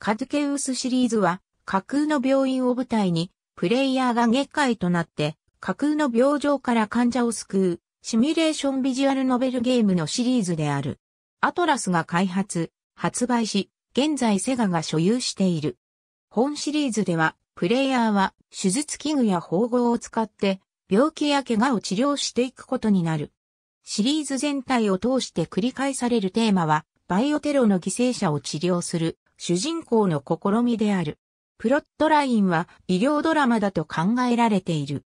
カズケウスシリーズは架空の病院を舞台にプレイヤーが月界となって架空の病状から患者を救うシミュレーションビジュアルノベルゲームのシリーズである。アトラスが開発、発売し、現在セガが所有している。本シリーズではプレイヤーは手術器具や縫合を使って病気や怪我を治療していくことになる。シリーズ全体を通して繰り返されるテーマは、バイオテロの犠牲者を治療する、主人公の試みである。プロットラインは医療ドラマだと考えられている。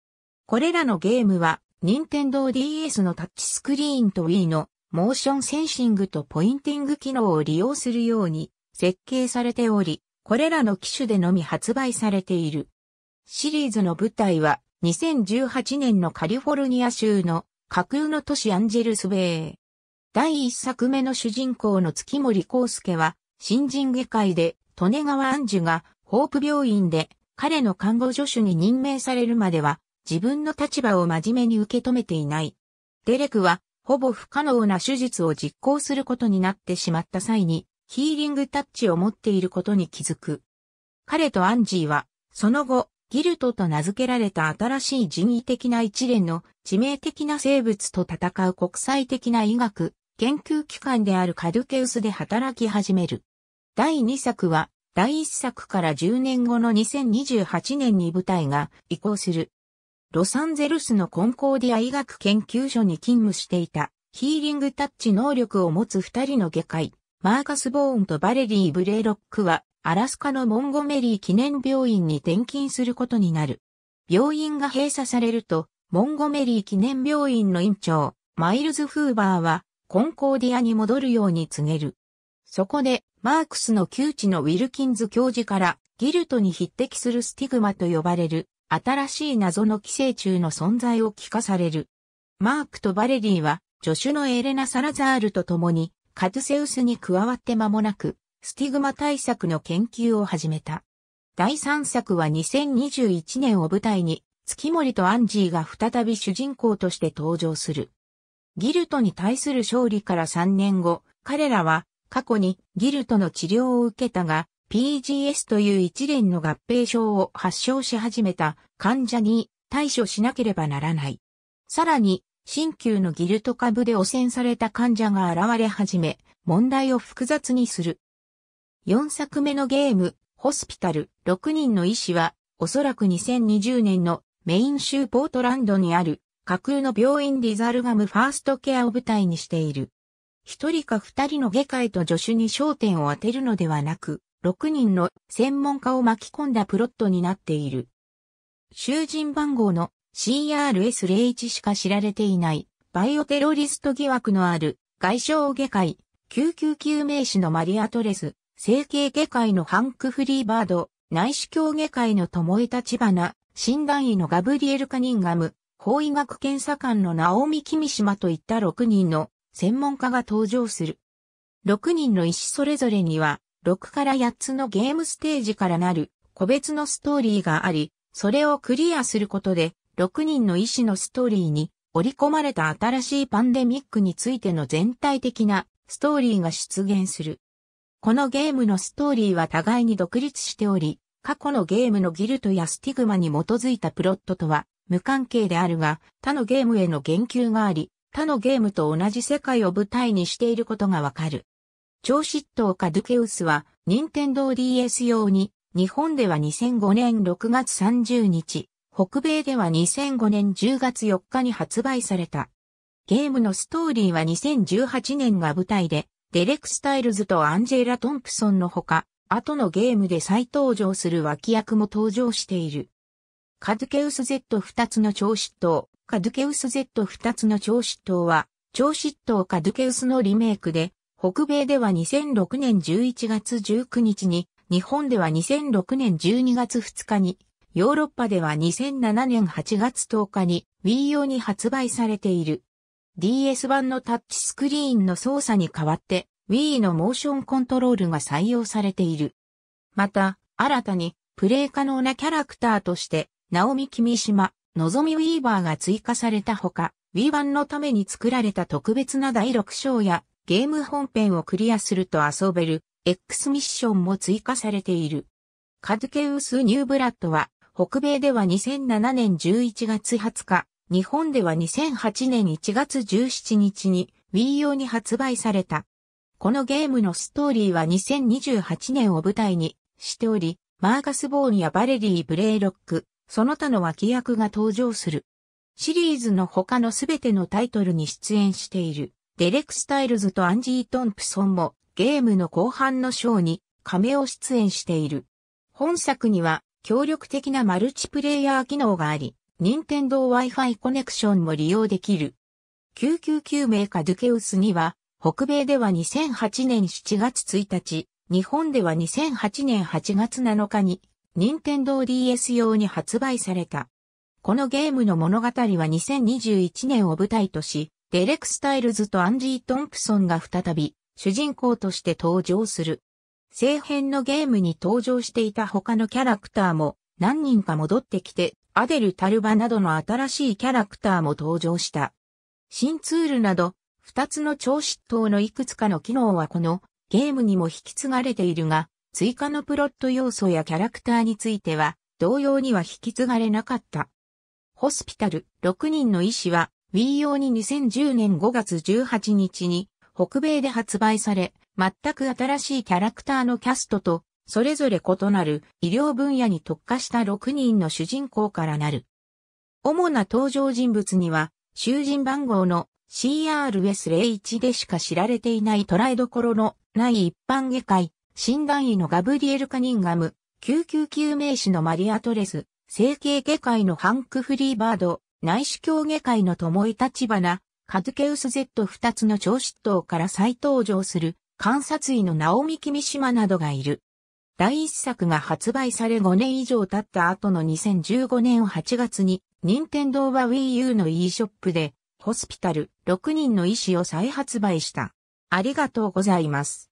これらのゲームは、任天堂 DS のタッチスクリーンと Wii のモーションセンシングとポインティング機能を利用するように設計されており、これらの機種でのみ発売されている。シリーズの舞台は2018年のカリフォルニア州の架空の都市アンジェルスベイ。第1作目の主人公の月森康介は新人議会で、利根川安寿が、ホープ病院で、彼の看護助手に任命されるまでは、自分の立場を真面目に受け止めていない。デレクは、ほぼ不可能な手術を実行することになってしまった際に、ヒーリングタッチを持っていることに気づく。彼とアンジーは、その後、ギルトと名付けられた新しい人為的な一連の致命的な生物と戦う国際的な医学、研究機関であるカドケウスで働き始める。第2作は、第1作から10年後の2028年に舞台が移行する。ロサンゼルスのコンコーディア医学研究所に勤務していたヒーリングタッチ能力を持つ二人の外科医、マーカス・ボーンとバレリー・ブレイロックはアラスカのモンゴメリー記念病院に転勤することになる。病院が閉鎖されると、モンゴメリー記念病院の院長、マイルズ・フーバーはコンコーディアに戻るように告げる。そこで、マークスの窮地のウィルキンズ教授から、ギルトに匹敵するスティグマと呼ばれる、新しい謎の寄生虫の存在を聞かされる。マークとバレリーは、助手のエレナ・サラザールと共に、カズセウスに加わって間もなく、スティグマ対策の研究を始めた。第3作は2021年を舞台に、月森とアンジーが再び主人公として登場する。ギルトに対する勝利から3年後、彼らは過去にギルトの治療を受けたが、PGS という一連の合併症を発症し始めた患者に対処しなければならない。さらに、新旧のギルト株で汚染された患者が現れ始め、問題を複雑にする。4作目のゲーム、ホスピタル、6人の医師は、おそらく2020年のメイン州ポートランドにある架空の病院リザルガムファーストケアを舞台にしている。一人か二人の外科医と助手に焦点を当てるのではなく、六人の専門家を巻き込んだプロットになっている。囚人番号の CRS01 しか知られていないバイオテロリスト疑惑のある外傷外科医、救急救命士のマリアトレス、整形外科医のハンク・フリーバード、内視鏡外科医の友枝立花、診断医のガブリエル・カニンガム、法医学検査官の直美君島といった6人の専門家が登場する。6人の医師それぞれには、6から8つのゲームステージからなる個別のストーリーがあり、それをクリアすることで、6人の医師のストーリーに織り込まれた新しいパンデミックについての全体的なストーリーが出現する。このゲームのストーリーは互いに独立しており、過去のゲームのギルトやスティグマに基づいたプロットとは無関係であるが、他のゲームへの言及があり、他のゲームと同じ世界を舞台にしていることがわかる。超執刀家ドゥケウスは、任天堂 DS 用に、日本では2005年6月30日、北米では2005年10月4日に発売された。ゲームのストーリーは2018年が舞台で、デレク・スタイルズとアンジェラ・トンプソンのほか、後のゲームで再登場する脇役も登場している。カドケウス Z2 つの超執刀、カドケウス Z2 つの超執刀は、超執刀カドケウスのリメイクで、北米では2006年11月19日に、日本では2006年12月2日に、ヨーロッパでは2007年8月10日に Wii 用に発売されている。DS 版のタッチスクリーンの操作に代わって Wii のモーションコントロールが採用されている。また、新たにプレイ可能なキャラクターとしてナオミ・キミシマ、ノゾミ・ウィーバーが追加されたほか、w i i ンのために作られた特別な第6章やゲーム本編をクリアすると遊べる X ミッションも追加されている。カズケウス・ニューブラッドは、北米では2007年11月20日、日本では2008年1月17日に Wii 用に発売された。このゲームのストーリーは2028年を舞台にしており、マーガス・ボーンやバレリー・ブレイロック、その他の脇役が登場する。シリーズの他のすべてのタイトルに出演している、デレク・スタイルズとアンジー・トンプソンも、ゲームの後半のショーに、亀を出演している。本作には、協力的なマルチプレイヤー機能があり、任天堂 Wi-Fi コネクションも利用できる。999名カドゥケウスには、北米では2008年7月1日、日本では2008年8月7日に任天堂 DS 用に発売された。このゲームの物語は2021年を舞台とし、デレク・スタイルズとアンジー・トンプソンが再び主人公として登場する。正編のゲームに登場していた他のキャラクターも何人か戻ってきて、アデル・タルバなどの新しいキャラクターも登場した。新ツールなど、二つの超執刀のいくつかの機能はこのゲームにも引き継がれているが、追加のプロット要素やキャラクターについては、同様には引き継がれなかった。ホスピタル6人の医師は Wii 用に2010年5月18日に北米で発売され、全く新しいキャラクターのキャストと、それぞれ異なる医療分野に特化した6人の主人公からなる。主な登場人物には、囚人番号の CRS01 でしか知られていない捉えどころのない一般科医、診断医のガブリエル・カニンガム、救急救命士のマリア・トレス、整形外科医のハンク・フリーバード、内視鏡外科医の友井立花、カズケウス Z2 つの超執刀から再登場する観察医のナオミ・キミシマなどがいる。第一作が発売され5年以上経った後の2015年8月に、任天堂は Wii U の e ショップで、ホスピタル6人の医師を再発売した。ありがとうございます。